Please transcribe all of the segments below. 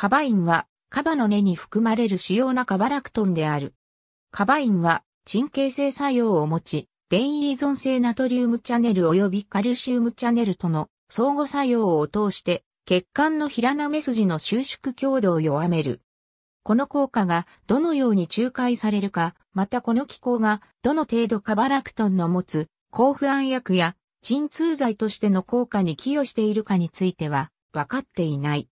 カバインは、カバの根に含まれる主要なカバラクトンである。カバインは、鎮形性作用を持ち、電位依存性ナトリウムチャネル及びカルシウムチャネルとの相互作用を通して、血管の平な目筋の収縮強度を弱める。この効果がどのように仲介されるか、またこの機構がどの程度カバラクトンの持つ抗不安薬や鎮痛剤としての効果に寄与しているかについては分かっていない。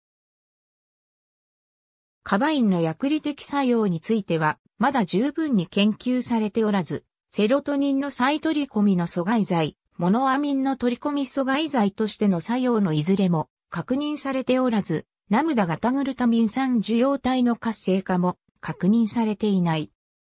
カバインの薬理的作用については、まだ十分に研究されておらず、セロトニンの再取り込みの阻害剤、モノアミンの取り込み阻害剤としての作用のいずれも確認されておらず、ナムダ型グルタミン酸受容体の活性化も確認されていない。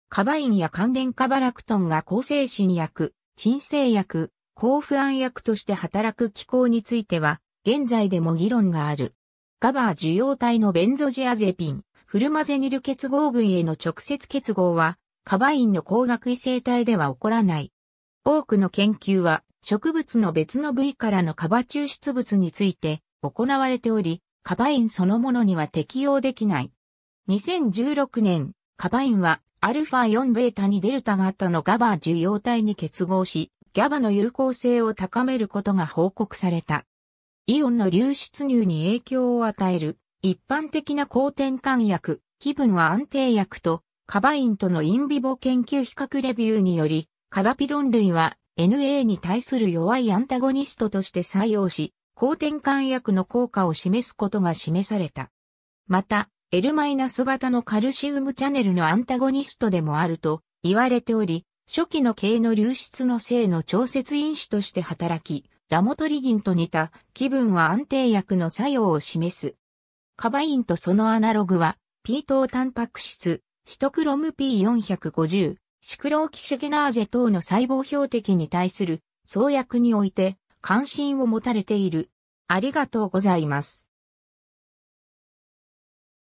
カバインや関連カバラクトンが抗精神薬、鎮静薬、抗不安薬として働く機構については、現在でも議論がある。ガバー受容体のベンゾジアゼピン、フルマゼニル結合分への直接結合は、カバインの光学異性体では起こらない。多くの研究は、植物の別の部位からのカバ抽出物について行われており、カバインそのものには適用できない。2016年、カバインは、アルファ4ベータにデルタ型のガバ受容体に結合し、ギャバの有効性を高めることが報告された。イオンの流出入に影響を与える一般的な抗転換薬、気分は安定薬とカバインとのインビボ研究比較レビューにより、カバピロン類は NA に対する弱いアンタゴニストとして採用し、抗転換薬の効果を示すことが示された。また、L- 型のカルシウムチャネルのアンタゴニストでもあると言われており、初期の系の流出の性の調節因子として働き、ラモトリギンと似た気分は安定薬の作用を示す。カバインとそのアナログは、ピートタンパク質、シトクロム P450、シクローキシゲナーゼ等の細胞標的に対する創薬において関心を持たれている。ありがとうございます。